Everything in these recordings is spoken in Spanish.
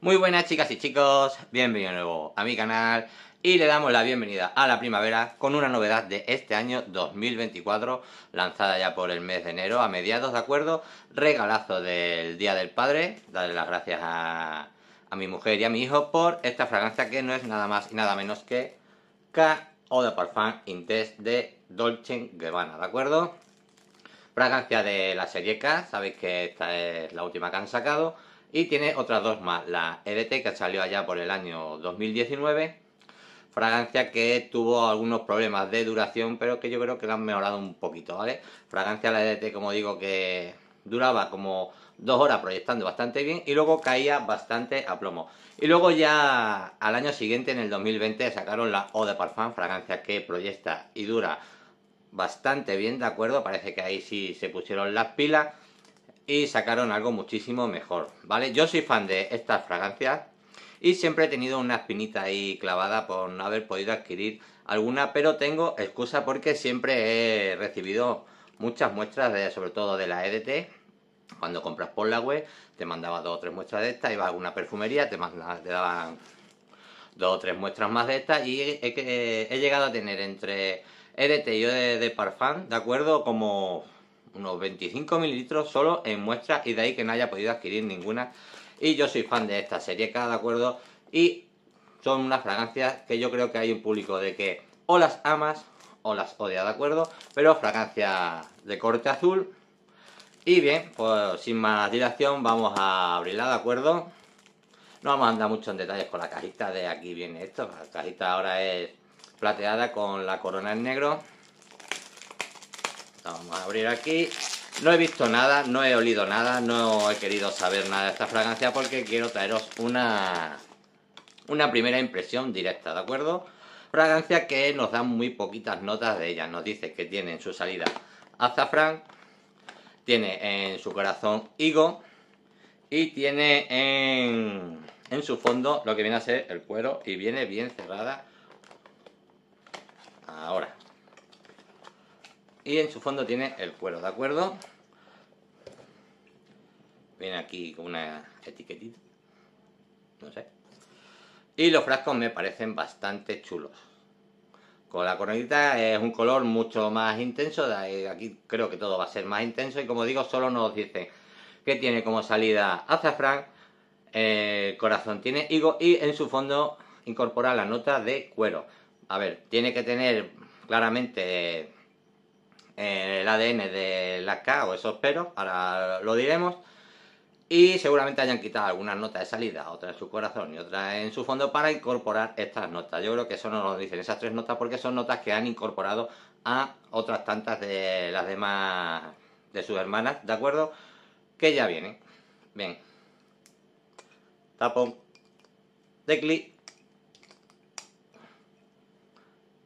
Muy buenas chicas y chicos, bienvenidos nuevo a mi canal y le damos la bienvenida a la primavera con una novedad de este año 2024 lanzada ya por el mes de enero a mediados, ¿de acuerdo? Regalazo del Día del Padre, darle las gracias a, mi mujer y a mi hijo por esta fragancia que no es nada más y nada menos que K o de Parfum Intest de Dolce Gabbana, ¿de acuerdo? Fragancia de la serie K, sabéis que esta es la última que han sacado y tiene otras dos más, la EDT que salió allá por el año 2019, fragancia que tuvo algunos problemas de duración, pero que yo creo que la han mejorado un poquito, ¿vale? Fragancia la EDT, como digo, que duraba como dos horas proyectando bastante bien y luego caía bastante a plomo. Y luego ya al año siguiente, en el 2020, sacaron la Eau de Parfum, fragancia que proyecta y dura bastante bien, ¿de acuerdo? Parece que ahí sí se pusieron las pilas y sacaron algo muchísimo mejor, ¿vale? Yo soy fan de estas fragancias y siempre he tenido una espinita ahí clavada por no haber podido adquirir alguna, pero tengo excusa porque siempre he recibido muchas muestras, de, sobre todo de la EDT. Cuando compras por la web, te mandaba dos o tres muestras de estas, ibas a alguna perfumería, te, mandaban, daban dos o tres muestras más de estas y he, llegado a tener entre EDT y yo de Parfum, ¿de acuerdo? Como unos 25 mililitros solo en muestra y de ahí que no haya podido adquirir ninguna. Y yo soy fan de esta serie, cada de acuerdo. Y son unas fragancias que yo creo que hay un público de que o las amas o las odia, ¿de acuerdo? Pero fragancia de corte azul. Y bien, pues sin más dilación vamos a abrirla, ¿de acuerdo? No vamos a andar mucho en detalles con la cajita de aquí viene esto. La cajita ahora es plateada con la corona en negro. Vamos a abrir aquí. No he visto nada, no he olido nada, no he querido saber nada de esta fragancia porque quiero traeros una, una primera impresión directa, ¿de acuerdo? Fragancia que nos dan muy poquitas notas de ella. Nos dice que tiene en su salida azafrán, tiene en su corazón higo y tiene en, en su fondo lo que viene a ser el cuero y viene bien cerrada ahora y en su fondo tiene el cuero, ¿de acuerdo? Viene aquí con una etiquetita, no sé. Y los frascos me parecen bastante chulos. Con la coronita es un color mucho más intenso, aquí creo que todo va a ser más intenso y como digo, solo nos dice que tiene como salida azafrán, el corazón tiene higo y en su fondo incorpora la nota de cuero. A ver, tiene que tener claramente el ADN de las K o eso peros, ahora lo diremos. Y seguramente hayan quitado algunas notas de salida, otras en su corazón y otras en su fondo para incorporar estas notas. Yo creo que eso no lo dicen esas tres notas porque son notas que han incorporado a otras tantas de las demás de sus hermanas, ¿de acuerdo? Que ya vienen. Bien. Tapón de clic.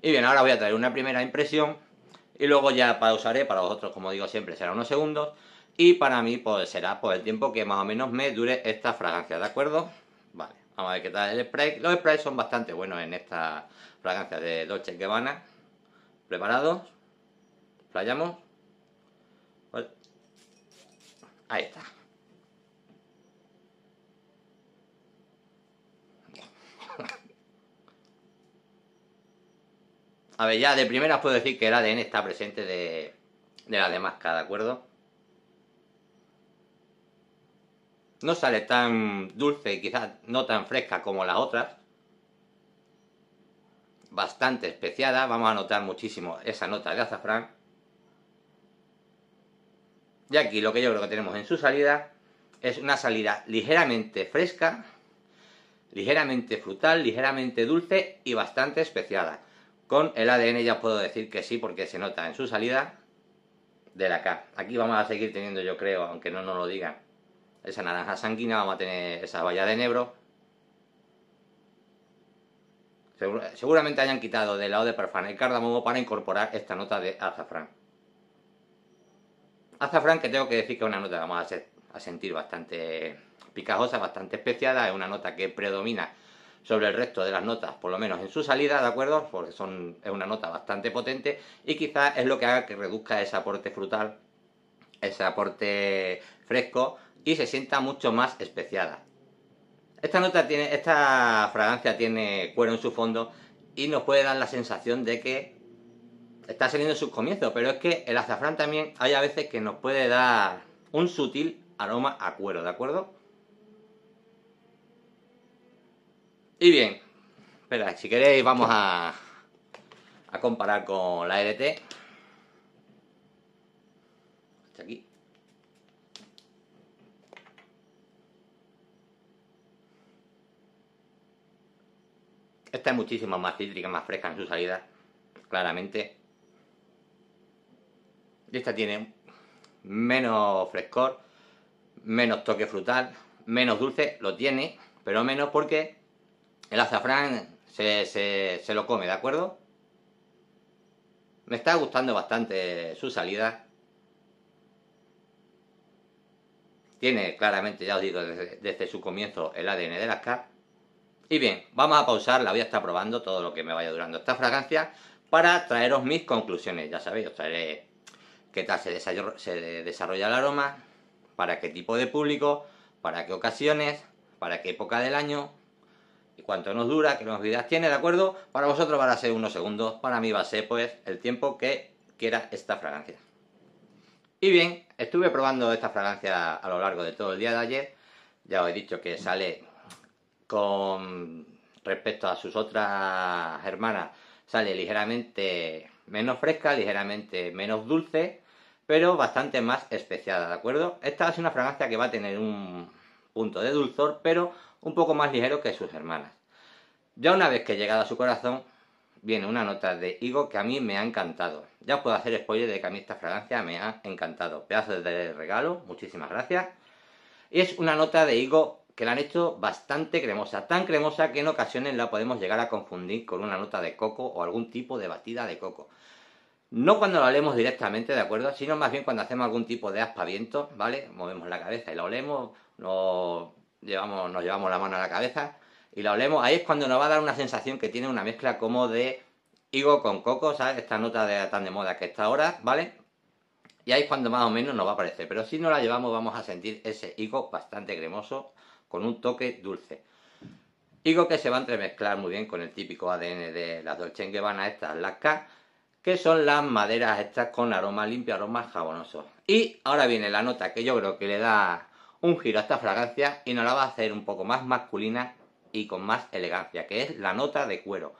Y bien, ahora voy a traer una primera impresión y luego ya pausaré, para vosotros como digo siempre será unos segundos. Y para mí pues será por pues, el tiempo que más o menos me dure esta fragancia, ¿de acuerdo? Vale, vamos a ver qué tal el spray. Los sprays son bastante buenos en esta fragancia de Dolce Gabbana. ¿Preparados? ¿Playamos? Ahí está. A ver, ya de primera puedo decir que el ADN está presente de, de la demás ¿de acuerdo? No sale tan dulce, y quizás no tan fresca como las otras. Bastante especiada, vamos a notar muchísimo esa nota de azafrán. Y aquí lo que yo creo que tenemos en su salida es una salida ligeramente fresca, ligeramente frutal, ligeramente dulce y bastante especiada. Con el ADN ya puedo decir que sí, porque se nota en su salida de la K. Aquí vamos a seguir teniendo, yo creo, aunque no nos lo digan, esa naranja sanguínea, vamos a tener esa valla de nebro. seguramente hayan quitado del lado de perfan el cardamomo para incorporar esta nota de azafrán. Azafrán que tengo que decir que es una nota que vamos a sentir bastante picajosa, bastante especiada, es una nota que predomina sobre el resto de las notas, por lo menos en su salida, ¿de acuerdo? Porque son, es una nota bastante potente y quizás es lo que haga que reduzca ese aporte frutal, ese aporte fresco y se sienta mucho más especiada. Esta nota tiene, esta fragancia tiene cuero en su fondo y nos puede dar la sensación de que está saliendo sus comienzos, pero es que el azafrán también hay a veces que nos puede dar un sutil aroma a cuero, ¿de acuerdo? Y bien, espera, si queréis vamos a, comparar con la RT. aquí. Esta es muchísimo más cítrica, más fresca en su salida, claramente. Y esta tiene menos frescor, menos toque frutal, menos dulce, lo tiene, pero menos porque el azafrán se, lo come, ¿de acuerdo? Me está gustando bastante su salida. Tiene claramente, ya os digo, desde, su comienzo el ADN de las K. Y bien, vamos a pausar, la voy a estar probando todo lo que me vaya durando esta fragancia para traeros mis conclusiones. Ya sabéis, os traeré qué tal se desarrolla el aroma, para qué tipo de público, para qué ocasiones, para qué época del año, y cuánto nos dura, qué longevidad tiene, ¿de acuerdo? Para vosotros va a ser unos segundos, para mí va a ser pues el tiempo que quiera esta fragancia. Y bien, estuve probando esta fragancia a lo largo de todo el día de ayer. Ya os he dicho que sale con respecto a sus otras hermanas, sale ligeramente menos fresca, ligeramente menos dulce, pero bastante más especiada, ¿de acuerdo? Esta es una fragancia que va a tener un, punto de dulzor, pero un poco más ligero que sus hermanas. Ya una vez que he llegado a su corazón, viene una nota de higo que a mí me ha encantado. Ya os puedo hacer spoiler de que a mí esta fragancia me ha encantado. Pedazos de regalo, muchísimas gracias. Y es una nota de higo que la han hecho bastante cremosa, tan cremosa que en ocasiones la podemos llegar a confundir con una nota de coco o algún tipo de batida de coco. No cuando la olemos directamente, ¿de acuerdo? Sino más bien cuando hacemos algún tipo de aspaviento, ¿vale? Movemos la cabeza y la olemos, nos llevamos, nos llevamos la mano a la cabeza y la olemos. Ahí es cuando nos va a dar una sensación que tiene una mezcla como de higo con coco, ¿sabes? Esta nota de, tan de moda que está ahora, ¿vale? Y ahí es cuando más o menos nos va a aparecer. Pero si no la llevamos vamos a sentir ese higo bastante cremoso con un toque dulce. Higo que se va a entremezclar muy bien con el típico ADN de las Dolce Gabbana, estas, las K, que son las maderas estas con aroma limpio, aromas jabonosos. Y ahora viene la nota que yo creo que le da un giro a esta fragancia y nos la va a hacer un poco más masculina y con más elegancia, que es la nota de cuero.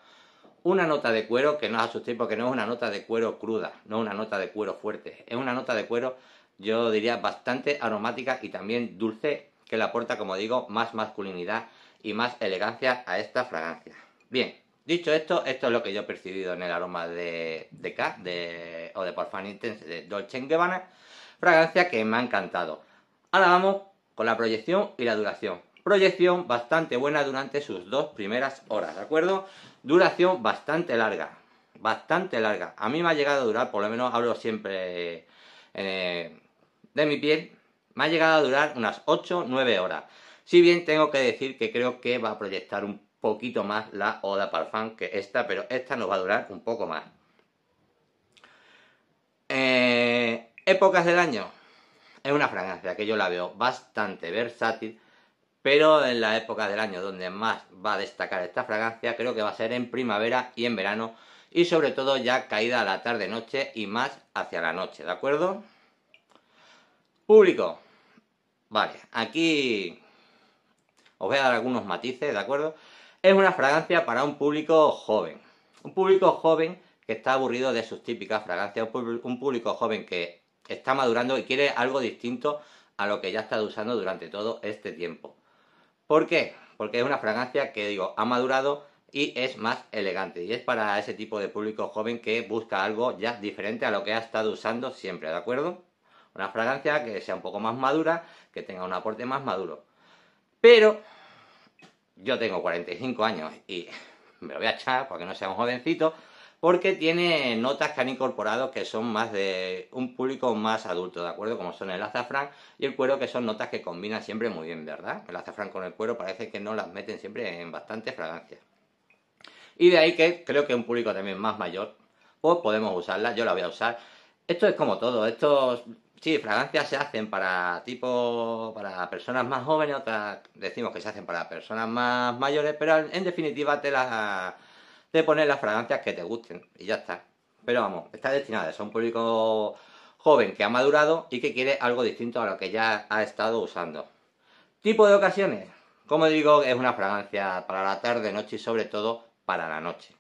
Una nota de cuero que no os asustéis porque no es una nota de cuero cruda, no es una nota de cuero fuerte, es una nota de cuero, yo diría, bastante aromática y también dulce, que le aporta, como digo, más masculinidad y más elegancia a esta fragancia. Bien, dicho esto, esto es lo que yo he percibido en el aroma de, de K, de, o de Porfan Intense, de Dolce Gabbana, fragancia que me ha encantado. Ahora vamos con la proyección y la duración. Proyección bastante buena durante sus dos primeras horas, ¿de acuerdo? Duración bastante larga, bastante larga. A mí me ha llegado a durar, por lo menos hablo siempre eh, de mi piel, me ha llegado a durar unas 8-9 horas. Si bien tengo que decir que creo que va a proyectar un poquito más la Oda Parfum que esta, pero esta nos va a durar un poco más. Eh, épocas del año. Es una fragancia que yo la veo bastante versátil, pero en la época del año donde más va a destacar esta fragancia creo que va a ser en primavera y en verano y sobre todo ya caída a la tarde-noche y más hacia la noche, ¿de acuerdo? Público. Vale, aquí os voy a dar algunos matices, ¿de acuerdo? Es una fragancia para un público joven. Un público joven que está aburrido de sus típicas fragancias, un público joven que está madurando y quiere algo distinto a lo que ya ha estado usando durante todo este tiempo. ¿Por qué? Porque es una fragancia que, digo, ha madurado y es más elegante. Y es para ese tipo de público joven que busca algo ya diferente a lo que ha estado usando siempre, ¿de acuerdo? Una fragancia que sea un poco más madura, que tenga un aporte más maduro. Pero yo tengo 45 años y me lo voy a echar porque no sea un jovencito porque tiene notas que han incorporado que son más de un público más adulto, ¿de acuerdo? Como son el azafrán y el cuero, que son notas que combinan siempre muy bien, ¿verdad? El azafrán con el cuero parece que no las meten siempre en bastantes fragancias. Y de ahí que creo que un público también más mayor, pues podemos usarla, yo la voy a usar. Esto es como todo, estos, sí, fragancias se hacen para tipo, para personas más jóvenes, otras decimos que se hacen para personas más mayores, pero en definitiva te las de poner las fragancias que te gusten y ya está. Pero vamos, está destinada a un público joven que ha madurado y que quiere algo distinto a lo que ya ha estado usando. Tipo de ocasiones. Como digo, es una fragancia para la tarde, noche y sobre todo para la noche.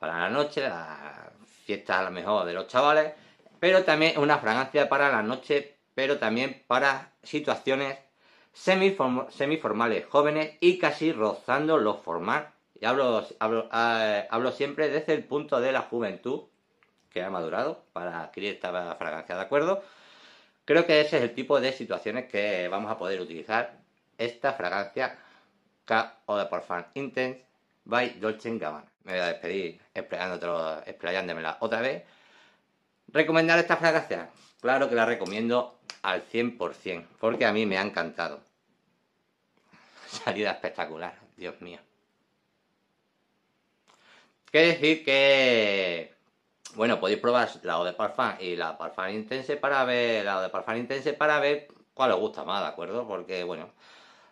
Para la noche, la fiesta a lo mejor de los chavales, pero también una fragancia para la noche, pero también para situaciones semiformales, jóvenes y casi rozando lo formal y eh, hablo, siempre desde el punto de la juventud que ha madurado para adquirir esta fragancia, ¿de acuerdo? Creo que ese es el tipo de situaciones que vamos a poder utilizar esta fragancia K de Porfan Intense by Dolce Gabbana. Me voy a despedir explayándomela otra vez. ¿Recomendar esta fragancia? Claro que la recomiendo al 100%, porque a mí me ha encantado. Salida espectacular, Dios mío. Quiere decir que, bueno, podéis probar la de Parfum y la Parfum Intense para ver, la de Parfum Intense para ver cuál os gusta más, ¿de acuerdo? Porque, bueno,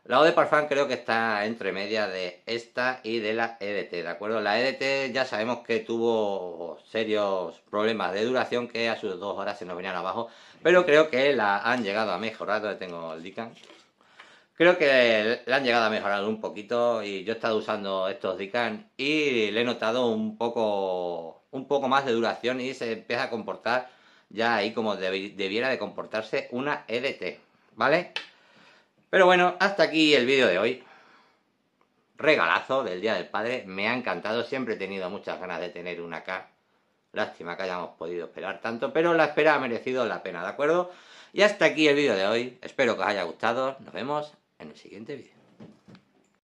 la de Parfum creo que está entre media de esta y de la EDT, ¿de acuerdo? La EDT ya sabemos que tuvo serios problemas de duración que a sus dos horas se nos venían abajo, pero creo que la han llegado a mejorar, donde tengo el dican Creo que le han llegado a mejorar un poquito y yo he estado usando estos DICAN y le he notado un poco, un poco más de duración y se empieza a comportar ya ahí como debiera de comportarse una EDT, ¿vale? Pero bueno, hasta aquí el vídeo de hoy. Regalazo del Día del Padre, me ha encantado, siempre he tenido muchas ganas de tener una K. Lástima que hayamos podido esperar tanto, pero la espera ha merecido la pena, ¿de acuerdo? Y hasta aquí el vídeo de hoy, espero que os haya gustado, nos vemos en el siguiente vídeo.